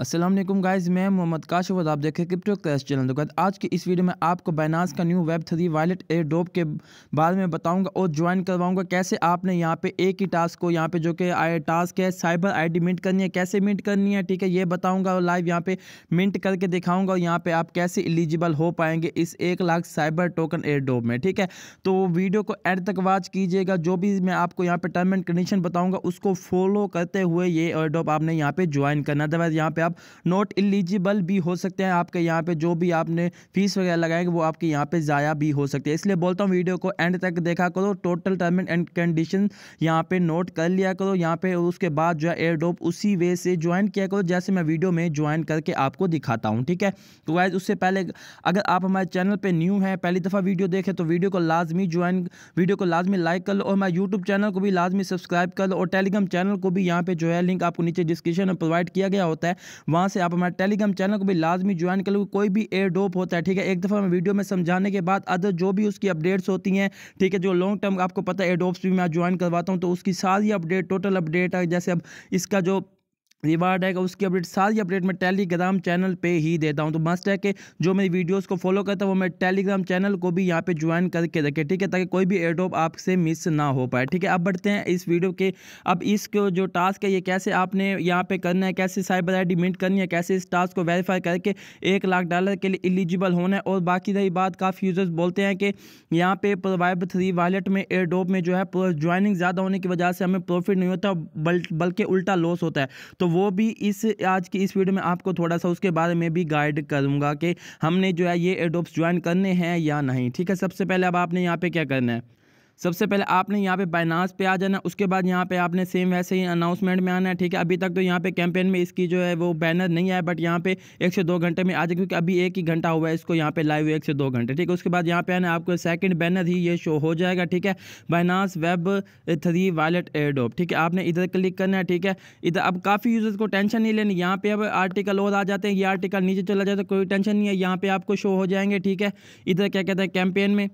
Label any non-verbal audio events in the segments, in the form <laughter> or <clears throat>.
Aslam guys मैं मोहम्मद काशिफ और आप देखें क्रिप्टो क्रैश चैनल तो आज की इस वीडियो में आपको बैनास का new web three wallet airdrop के बारे में बताऊंगा और ज्वाइन करवाऊंगा कैसे आपने यहाँ पे एक ही टास्क को यहाँ पे जो कि टास्क है साइबर आईडी मिंट करनी है कैसे मिंट करनी है ठीक है ये बताऊँगा और लाइव यहाँ पर मिंट करके दिखाऊँगा और यहाँ पर आप कैसे एलिजिबल हो पाएंगे इस एक lakh cyber token airdrop में ठीक है तो वीडियो को एंड तक वॉच कीजिएगा जो भी मैं आपको यहाँ पर टर्म एंड कंडीशन बताऊँगा उसको फॉलो करते हुए ये एयर डोप आपने यहाँ पर ज्वाइन करना अदरवाइज यहाँ पर आप नॉट एलिजिबल भी हो सकते हैं आपके यहाँ पे जो भी आपने फीस वगैरह लगाएंगे वो आपके यहाँ पे ज़ाया भी हो सकती है इसलिए बोलता हूँ वीडियो को एंड तक देखा करो टोटल टर्म एंड कंडीशन यहाँ पे नोट कर लिया करो यहाँ पे उसके बाद जो है एयरडोप उसी वे से ज्वाइन किया करो जैसे मैं वीडियो में ज्वाइन करके आपको दिखाता हूँ ठीक है तो वाइज उससे पहले अगर आप हमारे चैनल पर न्यू हैं पहली दफ़ा वीडियो देखें तो वीडियो को लाजमी ज्वाइन वीडियो को लाजमी लाइक कर लो और हमारे यूट्यूब चैनल को भी लाजमी सब्सक्राइब कर लो और टेलीग्राम चैनल को भी यहाँ पे जो है लिंक आपको नीचे डिस्क्रिप्शन में प्रोवाइड किया गया होता है वहाँ से आप हमारे टेलीग्राम चैनल को भी लाजमी ज्वाइन कर लो कोई भी एयर ड्रॉप होता है ठीक है एक दफ़ा मैं वीडियो में समझाने के बाद अदर जो भी उसकी अपडेट्स होती हैं ठीक है जो लॉन्ग टर्म आपको पता है एयर ड्रॉप्स भी मैं ज्वाइन करवाता हूँ तो उसकी सारी अपडेट टोटल अपडेट है जैसे अब इसका जो रिवार्ड है उसकी अपडेट सारी अपडेट मैं टेलीग्राम चैनल पे ही देता हूँ तो मस्ट है कि जो मेरी वीडियोस को फॉलो करता है वो मैं टेलीग्राम चैनल को भी यहाँ पे ज्वाइन करके रखें ठीक है ताकि कोई भी एडोप आपसे मिस ना हो पाए ठीक है अब बढ़ते हैं इस वीडियो के अब इसको जो टास्क है ये कैसे आपने यहाँ पर करना है कैसे साइबर आई मिंट करनी है कैसे इस टास्क को वेरीफाई करके एक लाख डॉलर के लिए एलिजिबल होना है और बाकी रही बात काफ़ी यूज़र्स बोलते हैं कि यहाँ पर प्रोवाइब थ्री वालेट में एडोप में जो है ज्वाइनिंग ज़्यादा होने की वजह से हमें प्रॉफिट नहीं होता बल्कि उल्टा लॉस होता है तो वो भी इस आज की इस वीडियो में आपको थोड़ा सा उसके बारे में भी गाइड करूँगा कि हमने जो है ये एडोप्स ज्वाइन करने हैं या नहीं ठीक है सबसे पहले अब आपने यहाँ पर क्या करना है सबसे पहले आपने यहाँ पे बाइनास पे आ जाना उसके बाद यहाँ पे आपने सेम वैसे ही अनाउंसमेंट में आना है ठीक है अभी तक तो यहाँ पे कैंपेन में इसकी जो है वो बैनर नहीं आया बट यहाँ पे एक से दो घंटे में आ जाए क्योंकि अभी एक ही घंटा हुआ है इसको यहाँ पे लाइव एक से दो घंटे ठीक है उसके बाद यहाँ पे आना आपको सेकेंड बैनर ही ये शो हो जाएगा ठीक है Binance web three wallet airdrop ठीक है आपने इधर क्लिक करना है ठीक है इधर अब काफ़ी यूज़र्स को टेंशन नहीं लेनी यहाँ पे अब आर्टिकल और आ जाते हैं ये आर्टिकल नीचे चला जाए तो कोई टेंशन नहीं है यहाँ पे आपको शो हो जाएंगे ठीक है इधर क्या कहते हैं कैंपेन में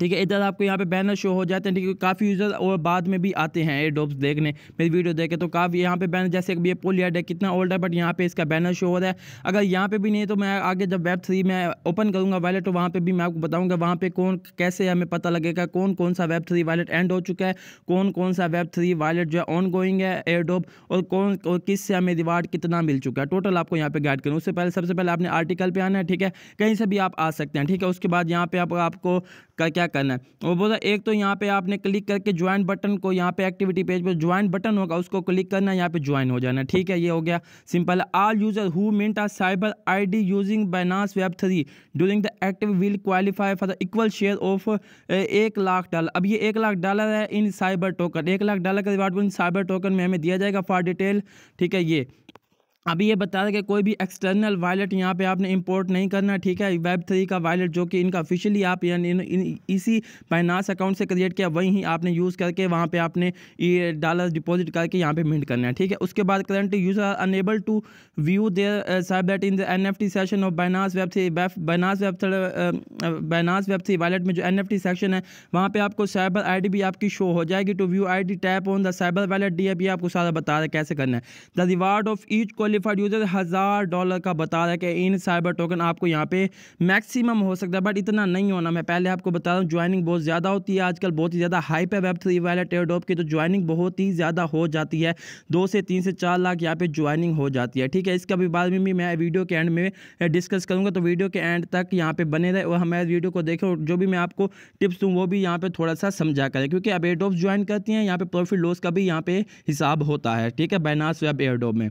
ठीक है इधर आपको यहाँ पे बैनर शो हो जाते हैं ठीक है काफ़ी यूज़र और बाद में भी आते हैं ये डॉब्स देखने मेरी वीडियो देखे तो काफ़ी यहाँ पे बैनर जैसे अभी ये पोलियाड है कितना ओल्ड है बट यहाँ पे इसका बैनर शो हो रहा है अगर यहाँ पे भी नहीं तो मैं आगे जब वेब थ्री में ओपन करूँगा वैलेट तो वहाँ पर भी मैं आपको बताऊँगा वहाँ पर कौन कैसे हमें पता लगेगा कौन कौन सा वेब थ्री वैलेट एंड हो चुका है कौन कौन सा वेब थ्री वैलेट जो है ऑन गोइंग है एयर डॉप और कौन और किस से हमें रिवार्ड कितना मिल चुका है टोटल आपको यहाँ पर गाइड करूँ उससे पहले सबसे पहले आपने आर्टिकल पर आना है ठीक है कहीं से भी आप आ सकते हैं ठीक है उसके बाद यहाँ पर आपको का क्या करना है वो बोला एक तो यहाँ पे आपने क्लिक करके ज्वाइन बटन को यहाँ पे एक्टिविटी पेज पर ज्वाइन बटन होगा उसको क्लिक करना है यहाँ पे ज्वाइन हो जाना ठीक है ये हो गया simple all user who mint our cyber I D using Binance web three during the active will qualify for the equal share of एक लाख डॉलर अब ये एक लाख डॉलर है इन साइबर टोकन एक लाख डॉलर का रिवार्ड इन साइबर टोकन में हमें दिया जाएगा फॉर डिटेल ठीक है ये अभी ये बता रहे कि कोई भी एक्सटर्नल वायलेट यहाँ पे आपने इंपोर्ट नहीं करना ठीक है वेब थ्री का वायलेट जो कि इनका ऑफिशियली आप यानी इसी बाइनास अकाउंट से क्रिएट किया ही आपने यूज़ करके वहाँ पे आपने ये डॉलर डिपॉजिट करके यहाँ पे मिंट करना है ठीक है उसके बाद current user are unable to view their साइबलेट in the N F T section of Binance web three Binance web Binance web three wallet में जो एन एफ टी सेक्शन है वहाँ पर आपको साइबर आई डी भी आपकी शो हो जाएगी to view I D tap on the cyber wallet डी ये आपको सारा बता रहा है कैसे करना है the reward of each call qualified user हज़ार डॉलर का बता रहा है कि इन साइबर टोकन आपको यहाँ पे मैक्सिमम हो सकता है बट इतना नहीं होना मैं पहले आपको बता रहा हूँ ज्वाइनिंग बहुत ज़्यादा होती है आजकल बहुत ही ज़्यादा हाई पे वेब थ्री वाला टेडोप की तो ज्वाइनिंग बहुत ही ज़्यादा हो जाती है दो से तीन से चार लाख यहाँ पर ज्वाइनिंग हो जाती है ठीक है इसका भी बारे में भी मैं वीडियो के एंड में डिस्कस करूँगा तो वीडियो के एंड तक यहाँ पर बने रहे और हमारे वीडियो को देखें जो भी मैं आपको टिप्स दूँ वो भी यहाँ पर थोड़ा सा समझा करें क्योंकि अब एडोप ज्वाइन करती हैं यहाँ पर प्रॉफिट लॉस का भी यहाँ पे हिसाब होता है ठीक है बैनास वेब एयरडोप में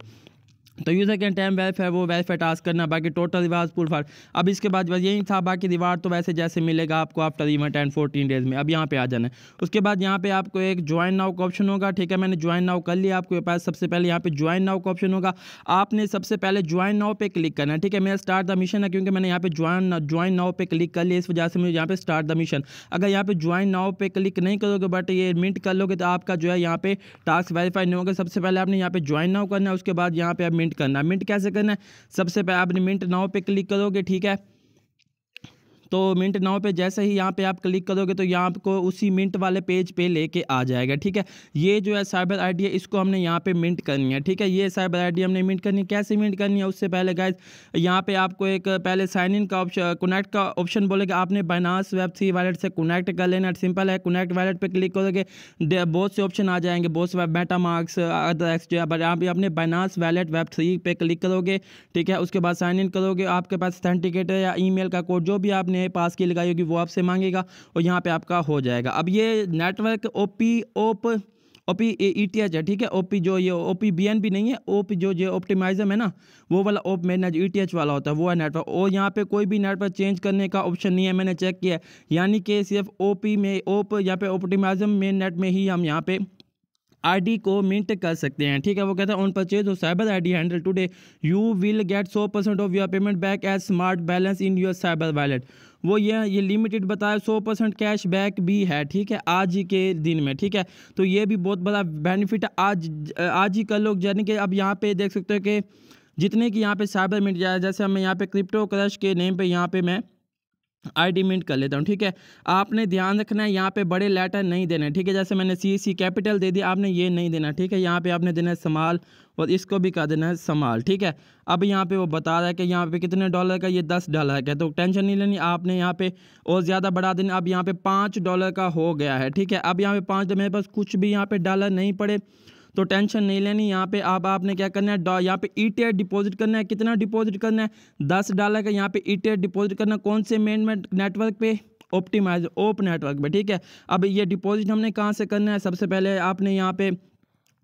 तो यूज़र के टाइम वेल्फ है वो वेल्फ टास्क करना बाकी टोटल रिवाज पुल फार अब इसके बाद बस यही था बाकी रिवार्ड तो वैसे जैसे मिलेगा आपको after event ten fourteen days में अब यहाँ पे आ जाना है उसके बाद यहाँ पे आपको एक ज्वाइन नाउ का ऑप्शन होगा ठीक है मैंने ज्वाइन नाउ कर लिया आपके पास सबसे पहले यहाँ पे ज्वाइन नाउ का ऑप्शन होगा आपने सबसे पहले ज्वाइन नाव पर क्लिक करना है ठीक है मेरा स्टार्ट द मिशन है क्योंकि मैंने यहाँ पे ज्वाइन ज्वाइन नाव पे क्लिक कर लिया इस वजह से मुझे यहाँ पे स्टार्ट द मिशन अगर यहाँ पे ज्वाइन नाव पे क्लिक नहीं करोगे बट ये मिट कर लोगे तो आपका जो है यहाँ पे टास्क वेरीफाई नहीं होगा सबसे पहले आपने यहाँ पे ज्वाइन नाव करना है उसके बाद यहाँ पे आप मिंट करना मिंट कैसे करना है सबसे पहले आपने मिंट नाव पे क्लिक करोगे ठीक है तो मिंट नाव पे जैसे ही यहाँ पे आप क्लिक करोगे तो यहाँ आपको उसी मिंट वाले पेज पे लेके आ जाएगा ठीक है ये जो है साइबर आईडी है इसको हमने यहाँ पे मिंट करनी है ठीक है ये साइबर आईडी हमने मिंट करनी है कैसे मिंट करनी है उससे पहले गाइज यहाँ पे आपको एक पहले साइन इन का ऑप्शन कनेक्ट का ऑप्शन बोलेगा आपने बाइनास वेब थ्री वैलेट से कनेक्ट कर लेना सिंपल है कनेक्ट वैलेट पर क्लिक करोगे बहुत से ऑप्शन आ जाएंगे बहुत से मेटा मार्क्स अदर एक्स जो है अपने बाइनास वैलेट वेब थ्री पे क्लिक करोगे ठीक है उसके बाद साइन इन करोगे आपके पास सर्टिफिकेट या ई का कोड जो भी आपने ने पास की लगाई होगी वो आपसे मांगेगा और यहाँ पे आपका हो जाएगा अब ये network O P op O P E T H है ठीक है ओ पी जो ये ओ पी बी एन भी नहीं है ओ पी जो ये ऑप्टिमाइजम है ना वो वाला op main E T H वाला होता है वो है नेटवर्क और यहाँ पे कोई भी नेटवर्क चेंज करने का ऑप्शन नहीं है मैंने चेक किया है यानी कि सिर्फ ओ पी में ओप यहाँ पे ऑप्टिमाइजम मेन नेट में ही हम यहाँ पे आईडी को मिंट कर सकते हैं ठीक है वो कहता है on purchase of cyber ID handle today you will get सौ percent of your payment back as smart balance in your cyber wallet वो ये ये लिमिटेड बताया सौ परसेंट कैश बैक भी है ठीक है आज ही के दिन में ठीक है तो ये भी बहुत बड़ा बेनिफिट आज आज ही कल लोग यानी कि अब यहाँ पे देख सकते हो कि जितने की यहाँ पे साइबर मिट जाए जैसे हमें यहाँ पे क्रिप्टो क्रश के नेम पे यहाँ पे मैं आर्डीमेंट कर लेता हूँ ठीक है आपने ध्यान रखना है यहाँ पे बड़े लेटर नहीं देने ठीक है जैसे मैंने सी सी कैपिटल दे दिया आपने ये नहीं देना ठीक है यहाँ पे आपने देना है समाल और इसको भी कर देना है समाल ठीक है अब यहाँ पे वो बता रहा है कि यहाँ पे कितने डॉलर का ये दस डॉलर का तो टेंशन नहीं लेनी आपने यहाँ पे और ज़्यादा बढ़ा देना अब यहाँ पे पाँच डॉलर का हो गया है ठीक है अब यहाँ पे पाँच मेरे पास कुछ भी यहाँ पे डॉलर नहीं पड़े तो टेंशन नहीं लेनी यहाँ पे आप आपने क्या करना है यहाँ पे ई e डिपॉजिट करना है कितना डिपॉजिट करना है दस डॉलर का यहाँ पे ई e डिपॉजिट करना कौन से मेन नेटवर्क पे ऑप्टिमाइज ओप नेटवर्क पे ठीक है अब ये डिपॉजिट हमने कहाँ से करना है सबसे पहले आपने यहाँ पे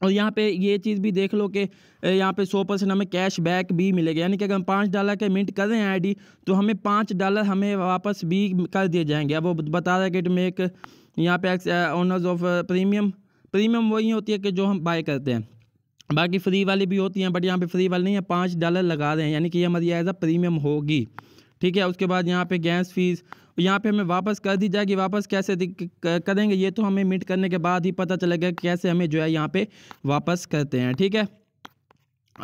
और यहाँ पे ये चीज़ भी देख लो कि यहाँ पे सौ परसेंट हमें कैश बैक भी मिलेगा यानी कि अगर हम पाँच डॉलर का मिनट कर रहे हैं आईडी तो हमें पाँच डॉलर हमें वापस भी कर दिए जाएंगे अब वो बता रहे हैं कि मेक यहाँ पे ओनर्स ऑफ प्रीमियम प्रीमियम वही होती है कि जो हम बाय करते हैं बाकी फ्री वाली भी होती हैं बट यहाँ पे फ्री वाली नहीं है पाँच डॉलर लगा रहे हैं यानी कि ये हमारी एज अ प्रीमियम होगी ठीक है उसके बाद यहाँ पे गैस फीस यहाँ पे हमें वापस कर दी जाएगी वापस कैसे करेंगे ये तो हमें मीट करने के बाद ही पता चलेगा कैसे हमें जो है यहाँ पर वापस करते हैं ठीक है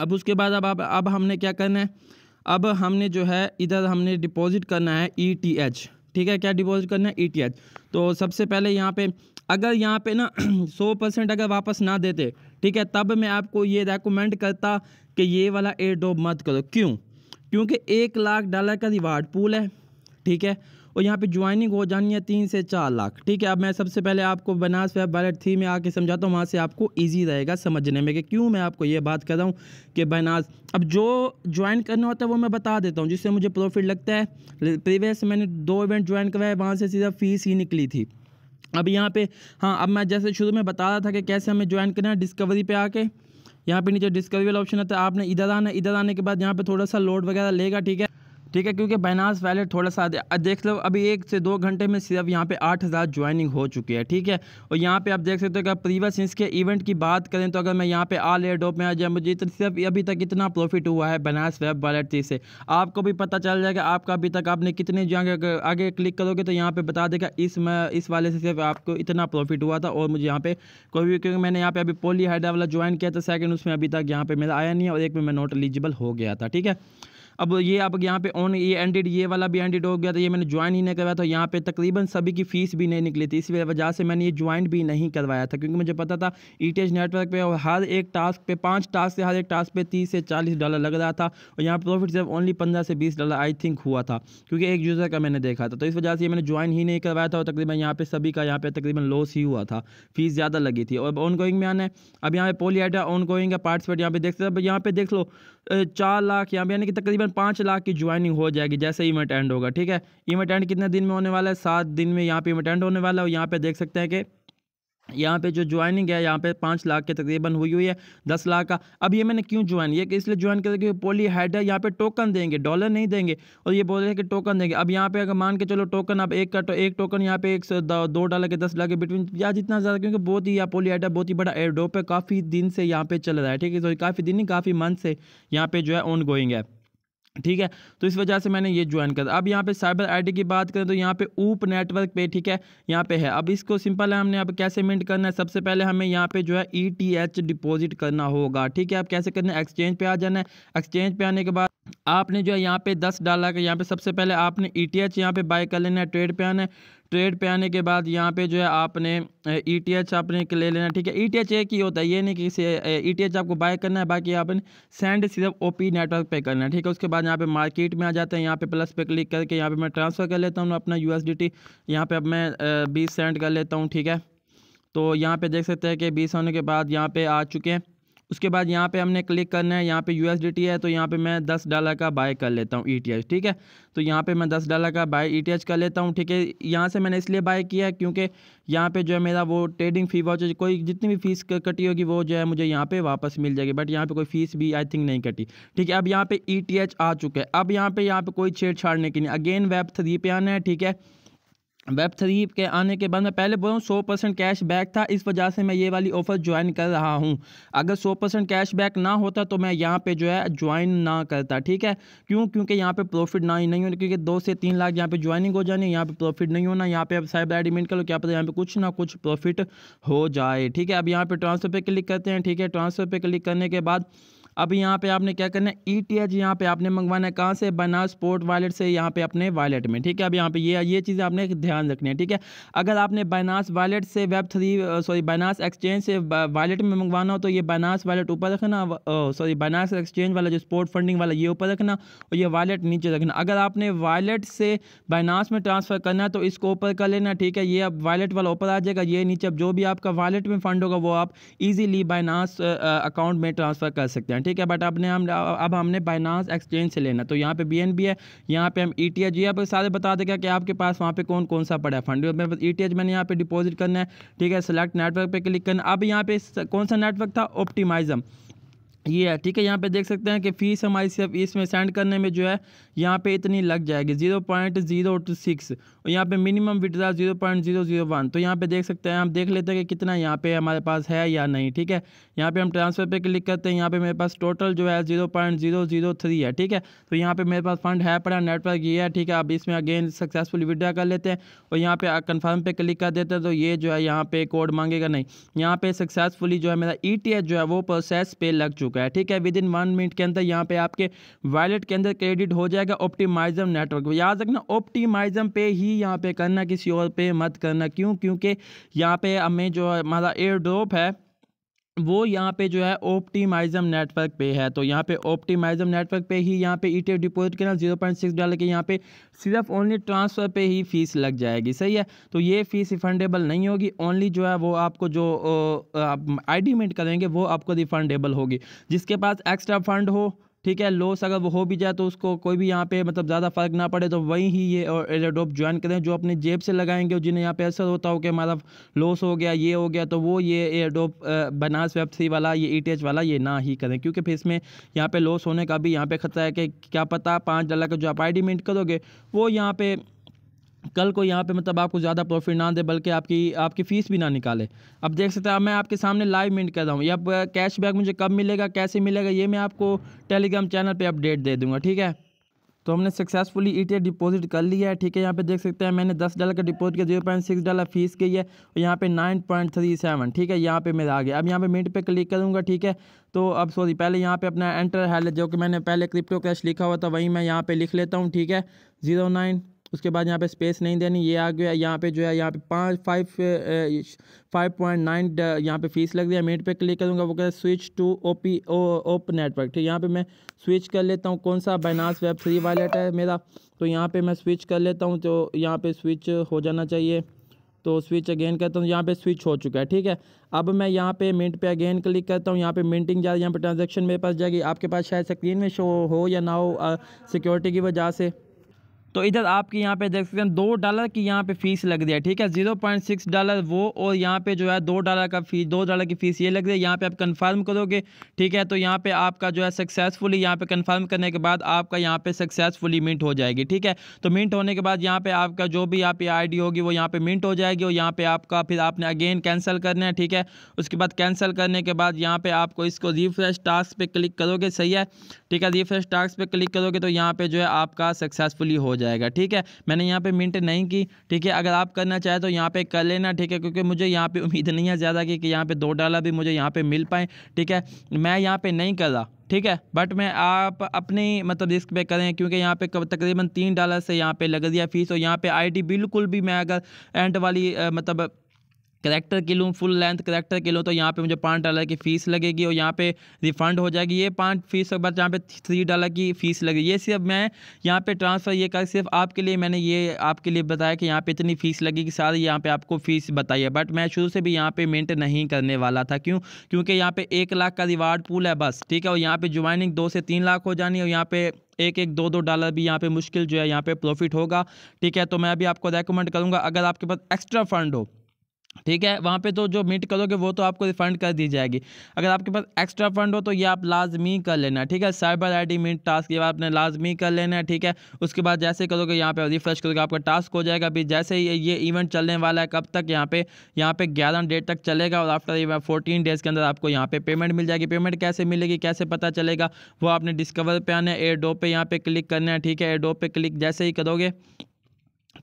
अब उसके बाद अब अब अब हमने क्या करना है अब हमने जो है इधर हमने डिपॉजिट करना है ई टी एच ठीक है क्या डिपॉजिट करना है ई टी एच तो सबसे पहले यहाँ पे अगर यहाँ पे ना <clears throat> सौ परसेंट अगर वापस ना देते ठीक है तब मैं आपको ये रेकमेंड करता कि ये वाला एयर ड्रॉप मत करो क्यों क्योंकि एक लाख डॉलर का रिवार्ड पूल है ठीक है और यहाँ पे ज्वाइनिंग हो जानी है तीन से चार लाख ठीक है अब मैं सबसे पहले आपको बनास वेब वैलेट थ्री में आके समझाता हूँ वहाँ से आपको इजी रहेगा समझने में कि क्यों मैं आपको ये बात कर रहा हूँ कि बनास अब जो ज्वाइन करना होता है वो मैं बता देता हूँ जिससे मुझे प्रॉफिट लगता है प्रीवियस मैंने दो इवेंट ज्वाइन करवाया वहाँ से सीधा फीस ही निकली थी अब यहाँ पे हाँ अब मैं जैसे शुरू में बता रहा था कि कैसे हमें ज्वाइन करना है डिस्कवरी पे आके यहाँ पे नीचे डिस्कवरी वाला ऑप्शन आता है आपने इधर आना इधर आने के बाद यहाँ पे थोड़ा सा लोड वगैरह लेगा ठीक है ठीक है क्योंकि बैनास वैलेट थोड़ा सा देख लो अभी एक से दो घंटे में सिर्फ यहाँ पे आठ हज़ार ज्वाइनिंग हो चुकी है ठीक है और यहाँ पे आप देख सकते हो अगर प्रीवियस इसके इवेंट की बात करें तो अगर मैं यहाँ पे आल एयर में आ जाए मुझे सिर्फ अभी तक इतना प्रॉफिट हुआ है बनास वेब वॉलेट से आपको भी पता चल जाएगा आपका अभी तक आपने कितने जाएंगे आगे क्लिक करोगे तो यहाँ पर बता देगा इस इस वाले से सिर्फ आपको इतना प्रॉफिट हुआ था और मुझे यहाँ पर कोई भी क्योंकि मैंने यहाँ पर अभी पोली हाइडा वाला ज्वाइन किया था सेकंड उसमें अभी तक यहाँ पर मेरा आया नहीं और एक में मैं नॉट एलिजिबल हो गया था ठीक है अब ये आप यहाँ पे ऑन ये एंडेड ये वाला भी एंडेड हो गया था तो ये मैंने ज्वाइन ही नहीं करवाया था यहाँ पे तकरीबन सभी की फीस भी नहीं निकली थी इस वजह से मैंने ये ज्वाइन भी नहीं करवाया था क्योंकि मुझे पता था ई नेटवर्क पर हर एक टास्क पे पाँच टास्क से हर एक टास्क पे तीस से चालीस डॉलर लग रहा था और यहाँ प्रॉफिट सिर्फ ओनली पंद्रह से बीस डॉलर आई थिंक हुआ था क्योंकि एक यूज़र का मैंने देखा था तो इस वजह से मैंने ज्वाइन ही नहीं करवाया था और तकरीबन यहाँ पर सभी का यहाँ पर तकरीबन लॉस ही हुआ था फीस ज़्यादा लगी थी और ऑन गोइंग में आने अब यहाँ पे पोलियाटा ऑन गोइंग का पार्टिसिपेट यहाँ पे देख सकते यहाँ पे देख लो चार लाख यहाँ पे यानी कि तकरीबन तकरीबन पाँच लाख की ज्वाइनिंग हो जाएगी जैसे इवेंट एंड होगा ठीक है इवेंट एंड कितने दिन में होने वाला है सात दिन में यहाँ पे इवेंट एंड होने वाला है और यहाँ पे देख सकते हैं कि यहाँ पे जो ज्वाइनिंग है यहाँ पे पाँच लाख के तकरीबन हुई हुई है दस लाख का अब ये मैंने क्यों ज्वाइन ये इसलिए ज्वाइन किया क्योंकि पोली हेड है यहाँ पे टोकन देंगे डॉलर नहीं देंगे और ये बोल रहे हैं कि टोकन देंगे अब यहाँ पे अगर मान के चलो टोकन अब एक का तो एक टोकन यहाँ पे एक दो डॉलर के दस लाख के बिटवीन या जितना ज़्यादा क्योंकि बहुत ही यहाँ पोली हेड बहुत ही बड़ा एयर ड्रॉप है काफ़ी दिन से यहाँ पर चल रहा है ठीक है तो काफ़ी दिन ही काफ़ी मंथ से यहाँ पर जो है ऑन गोइंग है ठीक है तो इस वजह से मैंने ये ज्वाइन कर अब यहाँ पे साइबर आईडी की बात करें तो यहाँ पे ऊप नेटवर्क पे ठीक है यहाँ पे है अब इसको सिंपल है हमने अब कैसे मिंट करना है सबसे पहले हमें यहाँ पे जो है ई टी एच डिपॉजिट करना होगा ठीक है आप कैसे करना है एक्सचेंज पे आ जाना है एक्सचेंज पे आने के बाद आपने जो है यहाँ पे दस डाला का यहाँ पे सबसे पहले आपने ई टी एच यहाँ पे बाय कर लेना है ट्रेड पे आना है ट्रेड पे आने के बाद यहाँ पे जो है आपने ई टी एच आपने ले लेना ठीक है ई टी एच एक ही होता है ये नहीं कि ई टी एच आपको बाय करना है बाकी आपने सेंड सीधा ओ पी नेटवर्क पे करना है ठीक है उसके बाद यहाँ पे मार्केट में आ जाते हैं यहाँ पे प्लस पे क्लिक करके यहाँ पे मैं ट्रांसफ़र कर लेता हूँ अपना यू एस डी टी यहाँ पर अब मैं बीस सेंड कर लेता हूँ ठीक है तो यहाँ पर देख सकते हैं कि बीस होने के बाद यहाँ पर आ चुके हैं उसके बाद यहाँ पे हमने क्लिक करना है यहाँ पे यू है तो यहाँ पे मैं दस डॉलर का बाय कर लेता हूँ ई ठीक है तो यहाँ पे मैं दस डॉलर का बाय ई कर लेता हूँ ठीक है यहाँ से मैंने इसलिए बाय किया क्योंकि यहाँ पे जो है मेरा वो ट्रेडिंग फ़ी वाउचर कोई जितनी भी फीस कटी होगी वो जो है मुझे यहाँ पे वापस मिल जाएगी बट यहाँ पे कोई फीस भी आई थिंक नहीं कटी ठीक है अब यहाँ पे ई आ चुका है अब यहाँ पे यहाँ पे कोई छेड़छाड़ नहीं अगेन वेब थ्री पे आना है ठीक है वेब थ्री के आने के बाद मैं पहले बोल रहा हूँ सौ परसेंट कैश बैक था इस वजह से मैं ये वाली ऑफ़र ज्वाइन कर रहा हूँ अगर सौ परसेंट कैश बैक ना होता तो मैं यहाँ पे जो है ज्वाइन ना करता ठीक है क्यों क्योंकि यहाँ पे प्रॉफिट ना ही नहीं होना क्योंकि दो से तीन लाख यहाँ पे ज्वाइनिंग हो जानी यहाँ पर प्रॉफिट नहीं होना यहाँ पे अब साइबर एडमिट करो क्या पता यहाँ पर कुछ ना कुछ प्रॉफिट हो जाए ठीक है अब यहाँ पर ट्रांसफ़र पर क्लिक करते हैं ठीक है ट्रांसफ़र पर क्लिक करने के बाद अब यहाँ पे आपने क्या करना है ई टी एच यहाँ पे आपने मंगवाना है कहाँ से बनास पोर्ट वॉलेट से यहाँ पे अपने वॉलेट में ठीक है अब यहाँ पे ये ये चीज़ें आपने ध्यान रखनी है ठीक है अगर आपने बनास वॉलेट से web three sorry Binance exchange से वॉलेट में मंगवाना हो तो ये बनास वॉलेट ऊपर रखना सॉरी बनास एक्सचेंज वाला जो स्पोर्ट फंडिंग वाला ये ऊपर रखना और ये वॉलेट नीचे रखना अगर आपने वॉलेट से बनास में ट्रांसफ़र करना है तो इसको ऊपर कर लेना ठीक है ये अब वॉलेट वाला ऊपर आ जाएगा ये नीचे अब जो भी आपका वॉलेट में फंड होगा वो आप ईज़िली बनास अकाउंट में ट्रांसफ़र कर सकते हैं ठीक है बट अपने हम अब हमने बाइनास एक्सचेंज से लेना तो यहाँ पे बी है यहाँ पे हम ई टी एच आप सारे बता देगा कि आपके पास वहाँ पे कौन कौन सा पड़ा है फंड ई टी एच मैंने यहाँ पे डिपॉजिट करना है ठीक है सेलेक्ट नेटवर्क पे क्लिक करना अब यहाँ पे कौन सा नेटवर्क था ऑप्टिमाइजम ये है ठीक है यहाँ पे देख सकते हैं कि फ़ीस हमारी सिर्फ इसमें सेंड करने में जो है यहाँ पे इतनी लग जाएगी zero point zero two six और यहाँ पे minimum withdraw zero point zero zero one तो यहाँ पे देख सकते हैं हम देख लेते हैं कि कितना यहाँ पे हमारे पास है या नहीं ठीक है यहाँ पे हम ट्रांसफ़र पे क्लिक करते हैं यहाँ पर मेरे पास टोटल जो है zero point zero zero three है ठीक है तो यहाँ पर मेरे पास फंड है पड़ा नेटवर्क ये है ठीक है अब इसमें अगेन सक्सेसफुल विड्रा कर लेते हैं और यहाँ पर कन्फर्म पर क्लिक कर देते हैं तो ये जो है यहाँ पर कोड मांगेगा नहीं यहाँ पर सक्सेसफुली जो है मेरा ई जो है वो प्रोसेस पे लग चुका चुका है ठीक है विद इन वन मिनट के अंदर यहाँ पे आपके वैलेट के अंदर क्रेडिट हो जाएगा ऑप्टिमाइजम नेटवर्क याद रखना ऑप्टिमाइजम पे ही यहाँ पे करना किसी और पे मत करना क्यों क्योंकि यहाँ पे हमें जो हमारा एयर ड्रॉप है वो यहाँ पे जो है ऑप्टिमाइजम नेटवर्क पे है तो यहाँ पे ऑप्टिमाइजम नेटवर्क पे ही यहाँ पे ईटीएफ डिपॉजिट ना जीरो पॉइंट सिक्स डाल के यहाँ पे सिर्फ ओनली ट्रांसफ़र पे ही फ़ीस लग जाएगी सही है तो ये फ़ीस रिफंडेबल नहीं होगी ओनली जो है वो आपको जो आप आई डी मेंट करेंगे वो आपको रिफंडेबल होगी जिसके पास एक्स्ट्रा फंड हो ठीक है लॉस अगर वो हो भी जाए तो उसको कोई भी यहाँ पे मतलब ज़्यादा फर्क ना पड़े तो वहीं ही ये और एडाडोप ज्वाइन करें जो अपने जेब से लगाएंगे और जिन्हें यहाँ पे असर होता हो कि हमारा लॉस हो गया ये हो गया तो वो ये एडाडोप बनास वेब थ्री वाला ये ई e वाला ये ना ही करें क्योंकि फिर इसमें यहाँ पर लॉस होने का भी यहाँ पर खतरा है कि क्या पता पाँच डाला का जो आप आई मेंट करोगे वो यहाँ पर कल को यहाँ पे मतलब आपको ज़्यादा प्रॉफिट ना दे बल्कि आपकी आपकी फ़ीस भी ना निकाले अब देख सकते हैं मैं आपके सामने लाइव मिनट कर रहा हूँ या कैश बैक मुझे कब मिलेगा कैसे मिलेगा ये मैं आपको टेलीग्राम चैनल पे अपडेट दे दूँगा ठीक है तो हमने सक्सेसफुली ई डिपॉजिट कर लिया है ठीक है यहाँ पे देख सकते हैं मैंने दस डॉलर का डिपॉजिट किया zero point six dollar fees की है और यहाँ पे नाइन पॉइंट थ्री सेवन ठीक है यहाँ पे मेरा आ गया अब यहाँ पे मिनट पे क्लिक करूँगा ठीक है तो अब सॉरी पहले यहाँ पे अपना एंटर हैल जो कि मैंने पहले क्रिप्टो कैश लिखा हुआ था वहीं मैं यहाँ पर लिख लेता हूँ ठीक है ज़ीरो नाइन उसके बाद यहाँ पे स्पेस नहीं देनी ये आ गया यहाँ पे जो है यहाँ पे पाँच फाइव फाइव पॉइंट नाइन यहाँ पे फीस लग रही है मिनट पे क्लिक करूँगा वो कहते switch to O P O op network ठीक यहाँ पे मैं स्विच कर लेता हूँ कौन सा बैनास वेब फ्री वॉलेट है मेरा तो यहाँ पे मैं स्विच कर लेता हूँ तो यहाँ पे स्विच हो जाना चाहिए तो स्विच अगेन करता हूँ यहाँ पे स्विच हो चुका है ठीक है अब मैं यहाँ पे मिनट पे अगेन क्लिक करता हूँ यहाँ पे मिनटिंग जा रही है यहाँ पे ट्रांजैक्शन मेरे पास जाएगी आपके पास शायद स्क्रीन में शो हो या ना हो सिक्योरिटी की वजह से तो इधर आपके यहाँ पे देख सकते हैं दो डॉलर की यहाँ पे फीस लग रही है ठीक है जीरो पॉइंट सिक्स डॉलर वो और यहाँ पे जो है दो डॉलर का फीस दो डॉलर की फीस ये लग रही है यहाँ पे आप कन्फर्म करोगे ठीक है तो यहाँ पे आपका जो है सक्सेसफुली यहाँ पे कन्फर्म करने के बाद आपका यहाँ पे सक्सेसफुली मिंट हो जाएगी ठीक है तो मिंट होने के बाद यहाँ पे आपका जो भी यहाँ पे आई होगी वो यहाँ पे मिंट हो जाएगी और यहाँ पे आपका फिर आपने अगेन कैंसिल करना है ठीक है उसके बाद कैंसिल करने के बाद यहाँ पे आपको इसको रिफ्रेश टास्क पे क्लिक करोगे सही है ठीक है रिफ्रेश टास्क पे क्लिक करोगे तो यहाँ पे जो है आपका सक्सेसफुली हो जाए जाएगा ठीक है मैंने यहाँ पे मिनट नहीं की ठीक है अगर आप करना चाहें तो यहाँ पे कर लेना ठीक है क्योंकि मुझे यहाँ पे उम्मीद नहीं है ज़्यादा की कि यहाँ पे दो डॉलर भी मुझे यहाँ पे मिल पाए ठीक है मैं यहाँ पे नहीं कर रहा ठीक है बट मैं आप अपनी मतलब रिस्क पे करें क्योंकि यहाँ पे तकरीबन तीन डॉलर से यहाँ पे लग रही है फ़ीस और यहाँ पे आईडी बिल्कुल भी मैं अगर एंड वाली मतलब करेक्टर के लूँ फुल लेंथ करेक्टर के लूँ तो यहाँ पे मुझे पाँच डॉलर की फ़ीस लगेगी और यहाँ पे रिफंड हो जाएगी ये पाँच फीस के बाद यहाँ पे थ्री डॉलर की फ़ीस लगेगी ये सिर्फ मैं यहाँ पे ट्रांसफ़र ये कर सिर्फ आपके लिए मैंने ये आपके लिए बताया कि यहाँ पे इतनी फ़ीस लगेगी सारी यहाँ पे आपको फ़ीस बताई है बट मैं शुरू से भी यहाँ पर मेंट नहीं करने वाला था क्यों क्योंकि यहाँ पर एक लाख का रिवार्ड पूल है बस ठीक है और यहाँ पर ज्वाइनिंग दो से तीन लाख हो जानी और यहाँ पर एक एक दो दो डॉलर भी यहाँ पे मुश्किल जो है यहाँ पे प्रॉफिट होगा ठीक है तो मैं अभी आपको रेकमेंड करूँगा अगर आपके पास एक्स्ट्रा फंड हो ठीक है वहाँ पे तो जो मीट करोगे वो तो आपको रिफंड कर दी जाएगी अगर आपके पास एक्स्ट्रा फंड हो तो ये आप लाजमी कर लेना ठीक है साइबर आईडी मीट टास्क ये आपने लाजमी कर लेना है ठीक है उसके बाद जैसे करोगे यहाँ पे रिफ्रेश करोगे आपका टास्क हो जाएगा अभी जैसे ही ये इवेंट चलने वाला है कब तक यहाँ पे यहाँ पे ग्यारह डेट तक चलेगा और आफ्टर फोर्टीन डेज़ के अंदर आपको यहाँ पे पेमेंट मिल जाएगी पेमेंट कैसे मिलेगी कैसे पता चलेगा वो आपने डिस्कवर पे आना है एयर डो पे यहाँ पे क्लिक करना है ठीक है एयर डो पे क्लिक जैसे ही करोगे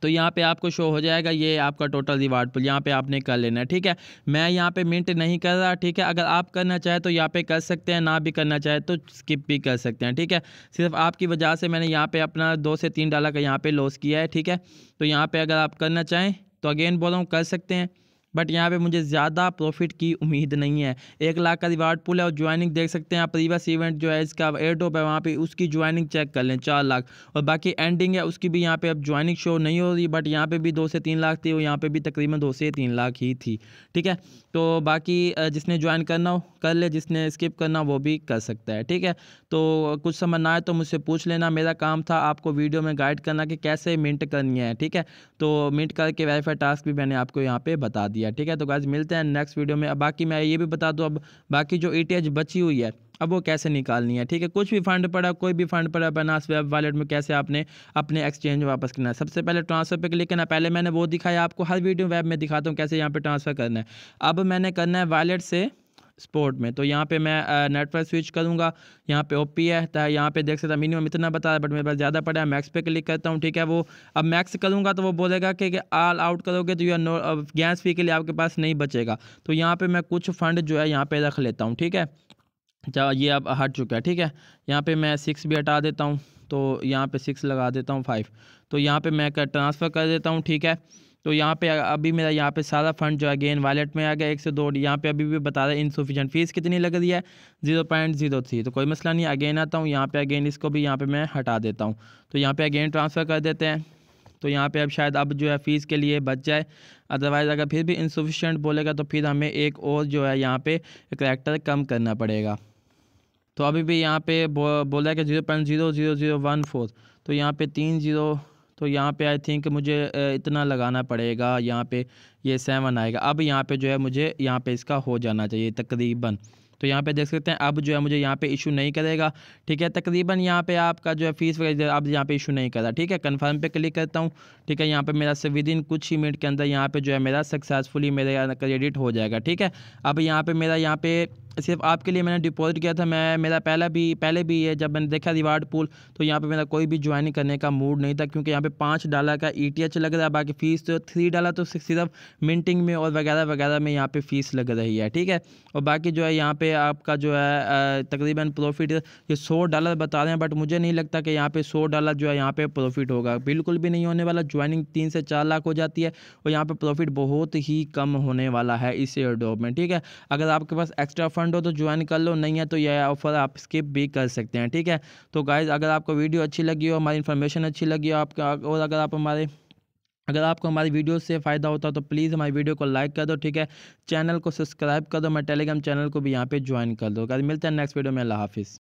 तो यहाँ पे आपको शो हो जाएगा ये आपका टोटल रिवार्ड पुल यहाँ पे आपने कर लेना है ठीक है मैं यहाँ पे मिनट नहीं कर रहा ठीक है अगर आप करना चाहे तो यहाँ पे कर सकते हैं ना भी करना चाहे तो स्किप भी कर सकते हैं ठीक है सिर्फ आपकी वजह से मैंने यहाँ पर अपना दो से तीन डाला का यहाँ पर लॉस किया है ठीक है तो यहाँ पर अगर आप करना चाहें तो अगेन बोल रहा हूँ कर सकते हैं बट यहाँ पे मुझे ज़्यादा प्रॉफिट की उम्मीद नहीं है एक लाख का रिवार्ड पुल है और ज्वाइनिंग देख सकते हैं आप रिवर्स इवेंट जो है इसका एयर टॉप है वहाँ पर उसकी ज्वाइनिंग चेक कर लें चार लाख और बाकी एंडिंग है उसकी भी यहाँ पर अब ज्वाइनिंग शो नहीं हो रही बट यहाँ पर भी दो से तीन लाख थी और यहाँ पर भी तकरीबन दो से तीन लाख ही थी ठीक है तो बाकी जिसने ज्वाइन करना हो कर ले जिसने स्किप करना वो भी कर सकता है ठीक है तो कुछ समझ ना आए तो मुझसे पूछ लेना मेरा काम था आपको वीडियो में गाइड करना कि कैसे मिंट करनी है ठीक है तो मिंट करके वेरीफाई टास्क भी मैंने आपको यहाँ पर बता दिया दिया ठीक है तो गाइज मिलते हैं नेक्स्ट वीडियो में अब बाकी मैं ये भी बता दूँ अब बाकी जो ई e बची हुई है अब वो कैसे निकालनी है ठीक है कुछ भी फंड पड़ा कोई भी फंड पड़ा बनास वेब वॉलेट में कैसे आपने अपने एक्सचेंज वापस करना है सबसे पहले ट्रांसफर पे क्लिक करना पहले मैंने वो दिखाया आपको हर वीडियो वेब में दिखाता हूँ कैसे यहाँ पे ट्रांसफ़र करना है अब मैंने करना है वॉलेट से स्पोर्ट में तो यहाँ पे मैं नेट पर स्विच करूँगा यहाँ पे ओपी है तो यहाँ पे देख सकते हैं मिनिमम इतना बता रहा है बट मेरे पास ज़्यादा पड़ा है मैक्स पे क्लिक करता हूँ ठीक है वो अब मैक्स करूँगा तो वो बोलेगा कि ऑल आउट करोगे तो यू नो गैस फी के लिए आपके पास नहीं बचेगा तो यहाँ पर मैं कुछ फंड जो है यहाँ पर रख लेता हूँ ठीक है तो ये अब हट चुका है ठीक है यहाँ पर मैं सिक्स भी हटा देता हूँ तो यहाँ पर सिक्स लगा देता हूँ फाइव तो यहाँ पर मैं ट्रांसफ़र कर देता हूँ ठीक है तो यहाँ पे अभी मेरा यहाँ पे सारा फंड जो है गेन वॉलेट में आ गया एक से दो यहाँ पे अभी भी बता रहे इनसफिशेंट फीस कितनी लग रही है जीरो पॉइंट जीरो थ्री तो कोई मसला नहीं अगेन आता हूँ यहाँ पे अगेन इसको भी यहाँ पे मैं हटा देता हूँ तो यहाँ पे अगेन ट्रांसफ़र कर देते हैं तो यहाँ पे अब शायद अब जो है फ़ीस के लिए बच जाए अदरवाइज़ अगर फिर भी इनसफिशेंट बोलेगा तो फिर हमें एक और जो है यहाँ पर करैक्टर कम करना पड़ेगा तो अभी भी यहाँ पे बो, बोला है कि zero point zero zero zero one four तो यहाँ पे तीन जीरो तो यहाँ पे आई थिंक मुझे इतना लगाना पड़ेगा यहाँ पे ये सेवन आएगा अब यहाँ पे जो है मुझे यहाँ पे इसका हो जाना चाहिए तकरीबन तो यहाँ पे देख सकते हैं अब जो है मुझे यहाँ पे इशू नहीं करेगा ठीक है तकरीबन यहाँ पे आपका जो है फीस वगैरह अब यहाँ पे इशू नहीं करा ठीक है कन्फर्म पे क्लिक करता हूँ ठीक है यहाँ पे मेरा से विद इन कुछ ही मिनट के अंदर यहाँ पे जो है मेरा सक्सेसफुली मेरा क्रेडिट हो जाएगा ठीक है अब यहाँ पे मेरा यहाँ पे सिर्फ आपके लिए मैंने डिपॉज़िट किया था मैं मेरा पहला भी पहले भी है जब मैंने देखा रिवार्ड पूल तो यहाँ पे मेरा कोई भी ज्वाइन करने का मूड नहीं था क्योंकि यहाँ पे पाँच डॉलर का ई e लग रहा है बाकी फ़ीस तो थ्री डॉलर तो सिर्फ मिनटिंग में और वगैरह वगैरह में यहाँ पर फ़ीस लग रही है ठीक है और बाकी जो है यहाँ पर आपका जो है तकरीबन प्रॉफिट ये सौ डॉलर बता रहे हैं बट मुझे नहीं लगता कि यहाँ पर सौ डॉलर जो है यहाँ पर प्रॉफिट होगा बिल्कुल भी नहीं होने वाला ज्वाइनिंग तीन से चार लाख हो जाती है और यहाँ पर प्रॉफिट बहुत ही कम होने वाला है इस एयर में ठीक है अगर आपके पास एक्स्ट्रा फंड फंड हो तो ज्वाइन कर लो नहीं है तो यह ऑफ़र आप स्किप भी कर सकते हैं ठीक है तो गाइज़ अगर आपको वीडियो अच्छी लगी हो हमारी इन्फॉर्मेशन अच्छी लगी हो आपका और अगर आप हमारे अगर आपको हमारी वीडियो से फ़ायदा होता है तो प्लीज़ हमारी वीडियो को लाइक कर दो ठीक है चैनल को सब्सक्राइब कर दो मैं टेलीग्राम चैनल को भी यहाँ पे ज्वाइन कर दो अगर मिलते हैं नेक्स्ट वीडियो में अल्लाह हाफिज़